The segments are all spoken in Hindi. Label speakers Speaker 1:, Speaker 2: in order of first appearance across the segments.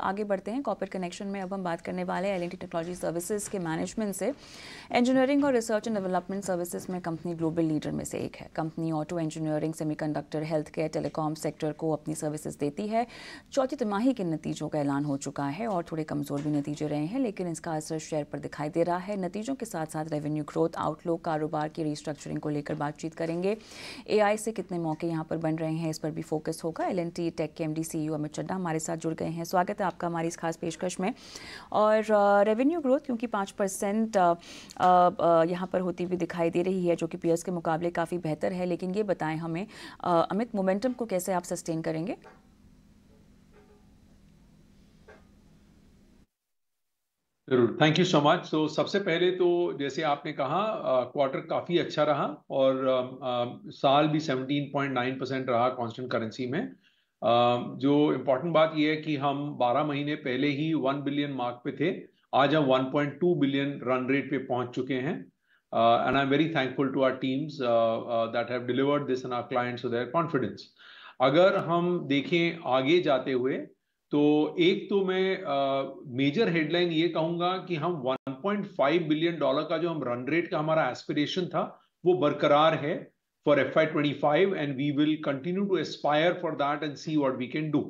Speaker 1: आगे बढ़ते हैं कॉपरेट कनेक्शन में अब हम बात करने वाले हैं एल टेक्नोलॉजी सर्विसेज के मैनेजमेंट से इंजीनियरिंग और रिसर्च एंड डेवलपमेंट सर्विसेज में कंपनी ग्लोबल लीडर में से एक है company auto engineering semiconductor health care telecom sector को अपनी सर्विसेज देती है चौथी तिमाही के नतीजों का ऐलान हो चुका है और थोड़े कमज़ोर भी नतीजे रहे हैं लेकिन इसका असर शेयर पर दिखाई दे रहा है नतीजों के साथ साथ रेवेन्यू ग्रोथ आउटलुक कारोबार की रिस्ट्रक्चरिंग को लेकर बातचीत करेंगे एआई से कितने मौके यहाँ पर बन रहे हैं इस पर भी फोकस होगा एल टेक के M D e Amit Chadha हमारे साथ जुड़ गए हैं स्वागत है आपका हमारी इस खास पेशकश में और रेवेन्यू ग्रोथ क्योंकि पाँच परसेंट यहाँ पर होती हुई दिखाई दे रही है जो कि पीएस के मुकाबले काफ़ी बेहतर है लेकिन ये बताएं हमें आ, अमित मोमेंटम को कैसे आप सस्टेन करेंगे
Speaker 2: जरूर थैंक यू सो मच तो सबसे पहले तो जैसे आपने कहा क्वार्टर काफ़ी अच्छा रहा और आ, आ, साल भी 17.9 परसेंट रहा कांस्टेंट करेंसी में जो इम्पोर्टेंट बात यह है कि हम 12 महीने पहले ही 1 बिलियन मार्क पे थे आज हम 1.2 बिलियन रन रेट पे पहुंच चुके हैं and I am very thankful to our teams that have delivered this and our clients their confidence अगर हम देखें आगे जाते हुए तो एक तो मैं मेजर uh, हेडलाइन ये कहूंगा कि हम 1.5 बिलियन डॉलर का जो हम रन रेट का हमारा एस्पिरेशन था वो बरकरार है for FY25, and we will continue to aspire for that and see what we can do.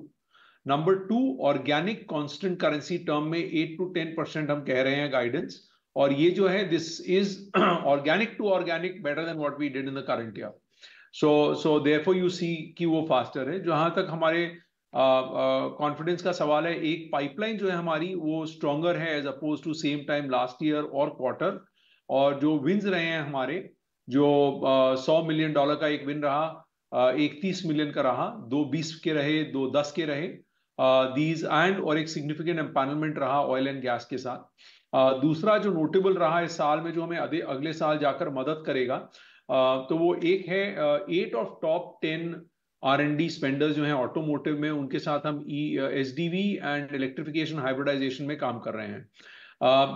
Speaker 2: Number two organic constant currency term में 8 10 हम कह रहे हैं गाइडेंस और ये जो है this is organic to organic better than what we did in the current year So therefore, you see कि वो फास्टर है जहां तक हमारे कॉन्फिडेंस uh, uh, का सवाल है एक पाइपलाइन जो है हमारी वो स्ट्रॉगर है as oppose to same time last year और क्वार्टर और जो विन्स रहे हैं हमारे जो सौ मिलियन डॉलर का एक विन रहा एक तीस मिलियन का रहा दो बीस के रहे दो दस के रहे दीज एंड और एक सिग्निफिकेंट एम्पैनलमेंट रहा ऑयल एंड गैस के साथ दूसरा जो नोटेबल रहा इस साल में जो हमें अगले साल जाकर मदद करेगा तो वो एक है eight of top ten R and D spenders जो है ऑटोमोटिव में उनके साथ हम E S D V and electrification hybridization में काम कर रहे हैं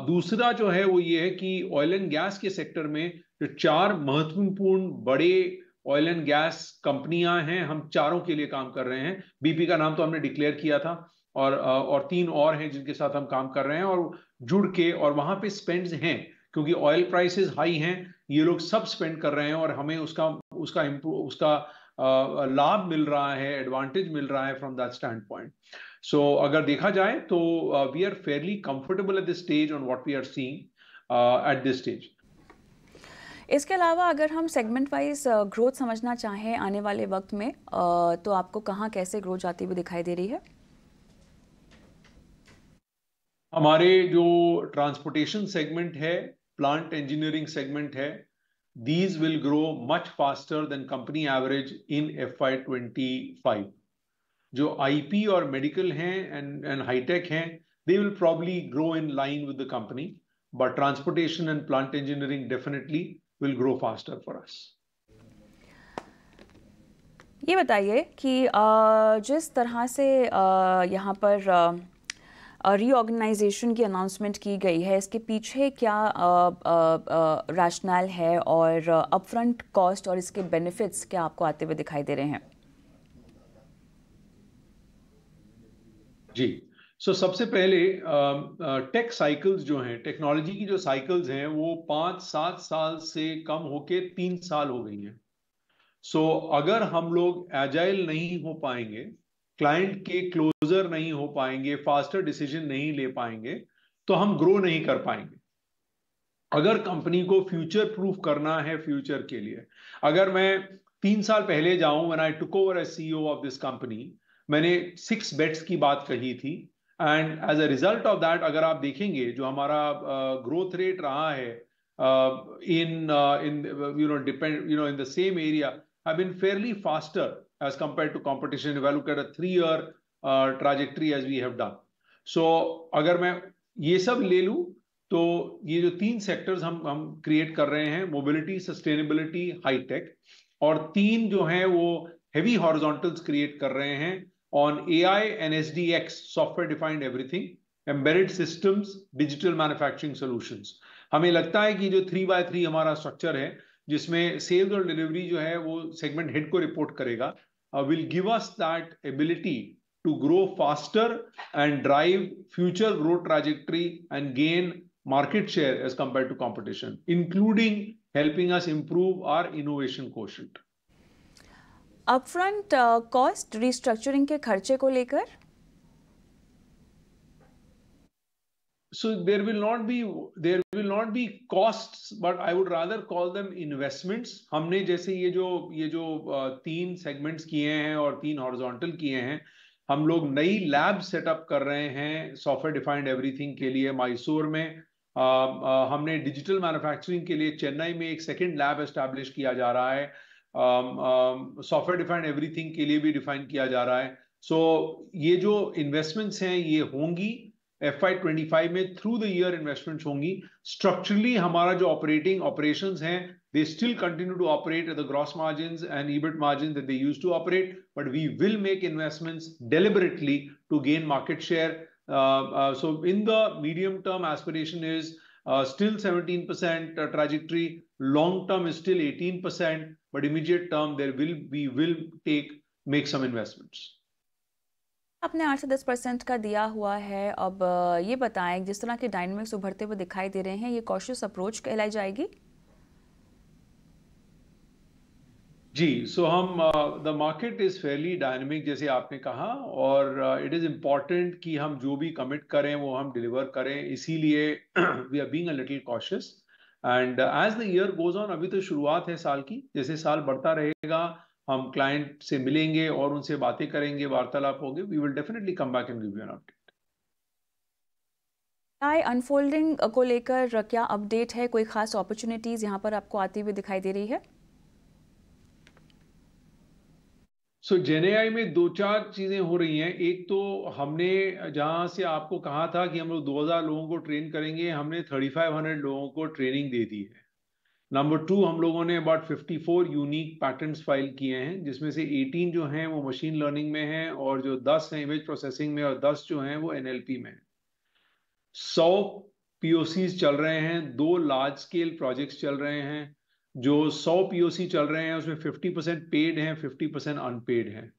Speaker 2: दूसरा जो है वो ये है कि ऑयल एंड गैस के सेक्टर में जो चार महत्वपूर्ण बड़े ऑयल एंड गैस कंपनियां हैं हम चारों के लिए काम कर रहे हैं बीपी का नाम तो हमने डिक्लेयर किया था और और तीन और हैं जिनके साथ हम काम कर रहे हैं और जुड़ के और वहां पे स्पेंड्स हैं क्योंकि ऑयल प्राइसेस हाई हैं ये लोग सब स्पेंड कर रहे हैं और हमें उसका उसका उसका लाभ मिल रहा है एडवांटेज मिल रहा है from that stand point So अगर देखा जाए तो we are fairly comfortable at this stage on what we are seeing at this stage
Speaker 1: इसके अलावा अगर हम सेगमेंट वाइज ग्रोथ समझना चाहें आने वाले वक्त में uh, तो आपको कहाँ कैसे ग्रोथ जाती हुई दिखाई दे रही है
Speaker 2: हमारे जो ट्रांसपोर्टेशन सेगमेंट है प्लांट इंजीनियरिंग सेगमेंट है these will grow much faster than company average in F I twenty five जो आईपी और मेडिकल हैं एंड एंड हाईटेक हैं they will probably grow in line with the company but transportation and plant engineering definitely will grow faster for us
Speaker 1: ये बताइए कि जिस तरह से यहाँ पर रीऑर्गेनाइजेशन की अनाउंसमेंट की गई है इसके पीछे क्या रैशनल है और अपफ्रंट कॉस्ट और इसके बेनिफिट्स क्या आपको आते हुए दिखाई दे रहे हैं
Speaker 2: जी सो so, सबसे पहले टेक साइकिल्स जो हैं टेक्नोलॉजी की जो साइकिल्स हैं वो पाँच सात साल से कम होके तीन साल हो गई हैं सो so, अगर हम लोग एजाइल नहीं हो पाएंगे क्लाइंट के क्लोजर नहीं हो पाएंगे फास्टर डिसीजन नहीं ले पाएंगे तो हम ग्रो नहीं कर पाएंगे अगर कंपनी को फ्यूचर प्रूफ करना है फ्यूचर के लिए अगर मैं तीन साल पहले जाऊं when I took over a CEO of this company मैंने सिक्स बेट्स की बात कही थी and as a result of that अगर आप देखेंगे जो हमारा ग्रोथ uh, रेट रहा है in in you know depend you know in the same area I been fairly faster as compare to competition if I a three year trajectory as we have done so अगर मैं ये सब ले लूँ तो ये जो तीन सेक्टर्स हम हम क्रिएट कर रहे हैं मोबिलिटी सस्टेनेबिलिटी हाईटेक और तीन जो हैं वो हैवी हॉरिजॉन्टल्स क्रिएट कर रहे हैं on AI and SDX, software defined everything, embedded systems, digital manufacturing solutions. हमें लगता है कि जो थ्री बाय थ्री हमारा स्ट्रक्चर है जिसमें सेल्स और डिलीवरी जो है वो सेगमेंट हेड को रिपोर्ट करेगा will give us that ability to grow faster and drive future growth trajectory and gain market share as compare to competition including helping us improve our innovation question
Speaker 1: upfront cost restructuring के खर्चे को लेकर
Speaker 2: so there will not be there will not be costs but i would rather call them investments हमने जैसे ये जो ये जो uh, तीन segments किए हैं और तीन horizontal किए हैं हम लोग नई लैब सेटअप कर रहे हैं सॉफ्टवेयर डिफाइंड एवरीथिंग के लिए मैसूर में आ, uh, आ, uh, हमने डिजिटल मैन्युफैक्चरिंग के लिए चेन्नई में एक सेकंड लैब एस्टैब्लिश किया जा रहा है सॉफ्टवेयर डिफाइंड एवरीथिंग के लिए भी डिफाइन किया जा रहा है सो so, ये जो इन्वेस्टमेंट्स हैं ये होंगी एफ आई ट्वेंटी फाइव में थ्रू द ईयर इन्वेस्टमेंट्स होंगी स्ट्रक्चरली हमारा जो ऑपरेटिंग ऑपरेशन है they still continue to operate the gross margin and EBIT margin they use to operate but we will make investments deliberately to gain market share so in the medium term aspiration is still percent trajectory long term is still eighteen percent but immediate term there will be will take make some investments
Speaker 1: आपने आठ से दस परसेंट का दिया हुआ है अब ये बताएं जिस तरह के डायनेमिक्स उभरते हुए दिखाई दे रहे हैं ये कॉशियस अप्रोच कहलाई जाएगी
Speaker 2: जी सो so हम the market is fairly dynamic जैसे आपने कहा और इट इज़ इम्पॉर्टेंट कि हम जो भी कमिट करें वो हम डिलीवर करें इसीलिए we are being a little cautious and as the year goes on अभी तो शुरुआत है साल की जैसे साल बढ़ता रहेगा हम क्लाइंट से मिलेंगे और उनसे बातें करेंगे वार्तालाप होंगे we will definitely come back and give you an update
Speaker 1: AI unfolding को लेकर क्या अपडेट है कोई खास अपॉर्चुनिटीज यहाँ पर आपको आती हुई दिखाई दे रही है
Speaker 2: सो जेन में दो चार चीज़ें हो रही हैं एक तो हमने जहाँ से आपको कहा था कि हम लोग 2000 लोगों को ट्रेन करेंगे हमने 3500 लोगों को ट्रेनिंग दे दी है नंबर टू हम लोगों ने अबाउट 54 यूनिक पैटर्न्स फाइल किए हैं जिसमें से 18 जो हैं वो मशीन लर्निंग में हैं और जो 10 हैं इमेज प्रोसेसिंग में और 10 जो हैं वो एनएलपी में सौ पीओसीज चल रहे हैं दो लार्ज स्केल प्रोजेक्ट्स चल रहे हैं जो 100 पीओसी चल रहे हैं उसमें 50 परसेंट पेड हैं 50 परसेंट अनपेड हैं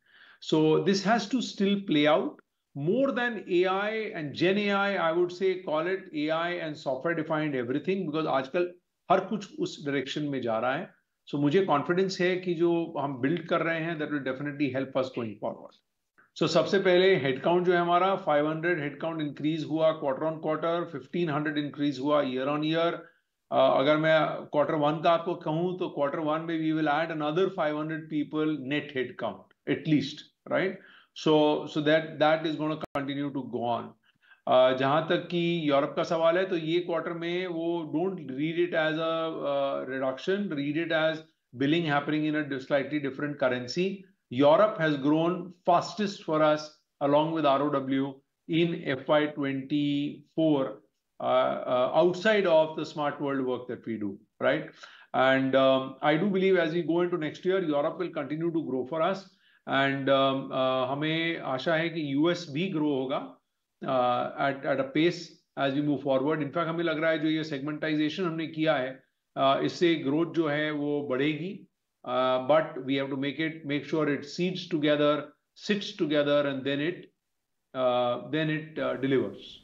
Speaker 2: so this has to still play out more than AI and gen A I I would say call it A I and software defined everything because आजकल हर कुछ उस डायरेक्शन में जा रहा है सो so, मुझे कॉन्फिडेंस है कि जो हम बिल्ड कर रहे हैं that will definitely help us going forward so सबसे पहले हेडकाउंट जो है हमारा 500 हेडकाउंट इंक्रीज हुआ क्वार्टर ऑन क्वार्टर 1500 इंक्रीज हुआ ईयर ऑन ईयर अगर मैं क्वार्टर वन का आपको कहूं तो क्वार्टर वन में we will add another 500 people net head count at least right so so that that is gonna continue to go on जहां तक कि यूरोप का सवाल है तो ये क्वार्टर में वो don't read it as a reduction read it as billing happening in a slightly different currency. Europe has grown fastest for us along with ROW in FY24 Uh, uh, outside of the smart world work that we do, right? And um, I do believe as we go into next year, Europe will continue to grow for us. And we hope that US will grow hoga, uh, at, at a pace as we move forward. In fact, we feel that the segmentization we have done, the growth jo hai, wo badegi. Uh, but we have to make it, make sure it seeds together, sits together, and then it, then it delivers.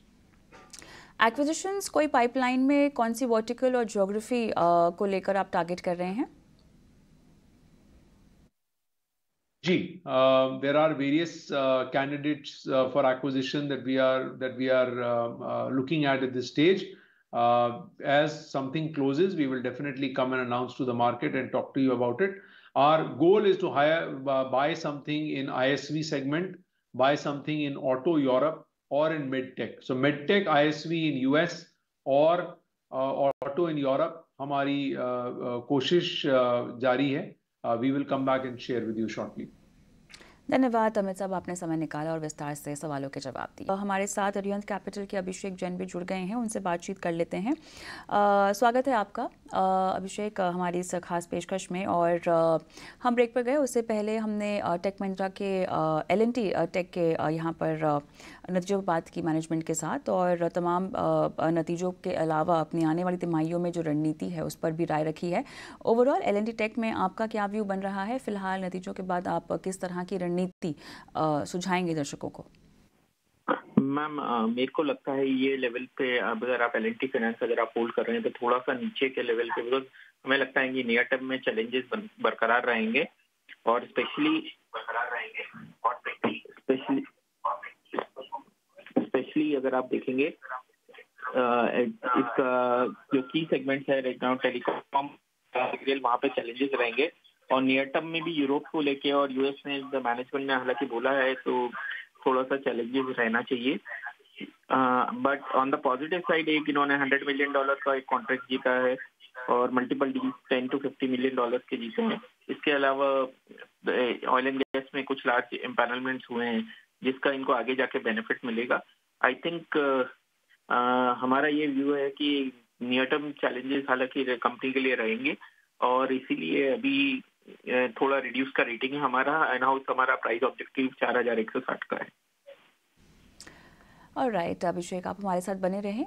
Speaker 1: Acquisitions कोई पाइपलाइन में कौन सी वर्टिकल और ज्योग्राफी को लेकर आप टारगेट कर रहे हैं
Speaker 2: जी there are various candidate for acquisition that we are that we are looking at this stage as something closes we will definitely come and announce to the market and talk to you about it our goal is to hire buy something in I S V segment buy something in auto Europe or in mid-tech. So mid-tech, ISV in U.S. or uh, auto in europe hamari uh, uh, koshish uh, jari hai uh, we will come back and share with you shortly
Speaker 1: धन्यवाद अमित साहब आपने समय निकाला और विस्तार से सवालों के जवाब दिए तो हमारे साथ अरियंत कैपिटल के अभिषेक जैन भी जुड़ गए हैं उनसे बातचीत कर लेते हैं आ, uh, स्वागत है आपका uh, अभिषेक uh, हमारी इस खास पेशकश में और आ, हम ब्रेक पर गए उससे पहले हमने टेक महिंद्रा के एल एन टी टेक के यहाँ पर नतीजों पर बात की मैनेजमेंट के साथ और तमाम नतीजों के अलावा अपनी आने वाली तिमाहियों में जो रणनीति है उस पर भी राय रखी है ओवरऑल एल टेक में आपका क्या व्यू बन रहा है फिलहाल नतीजों के बाद आप किस तरह की रणनीति सुझाएंगे दर्शकों को
Speaker 3: मैम मेरे को लगता है ये लेवल पे अगर आप एल टी फाइनेंस अगर आप होल्ड कर रहे हैं तो थोड़ा सा नीचे के लेवल पे बिकॉज हमें लगता है कि नियर टर्म में चैलेंजेस बरकरार रहेंगे और स्पेशली बरकरार रहेंगे स्पेशली अगर आप देखेंगे इसका जो की सेगमेंट्स है राइट नाउ टेलीकॉम रियल वहाँ पे चैलेंजेस रहेंगे और नियर टर्म में भी यूरोप को लेके और यूएस ने मैनेजमेंट ने हालांकि बोला है तो थोड़ा सा चैलेंजेस रहना चाहिए but on the positive side एक इन्होंने हंड्रेड मिलियन डॉलर का एक कॉन्ट्रैक्ट जीता है और multiple the ten to fifty million dollar के जीते हैं इसके अलावा ऑयल एंड गैस में कुछ लार्ज एम्पैनलमेंट हुए हैं जिसका इनको आगे जाके बेनिफिट मिलेगा आई थिंक uh, uh, हमारा ये व्यू है कि नियर टर्म चैलेंजेस हालांकि कंपनी के लिए रहेंगे और इसीलिए अभी थोड़ा रिड्यूस का रेटिंग है हमारा एंड हाउस हमारा प्राइस ऑब्जेक्टिव चार हजार एक सौ साठ का है
Speaker 1: और राइट अभिषेक आप हमारे साथ बने रहें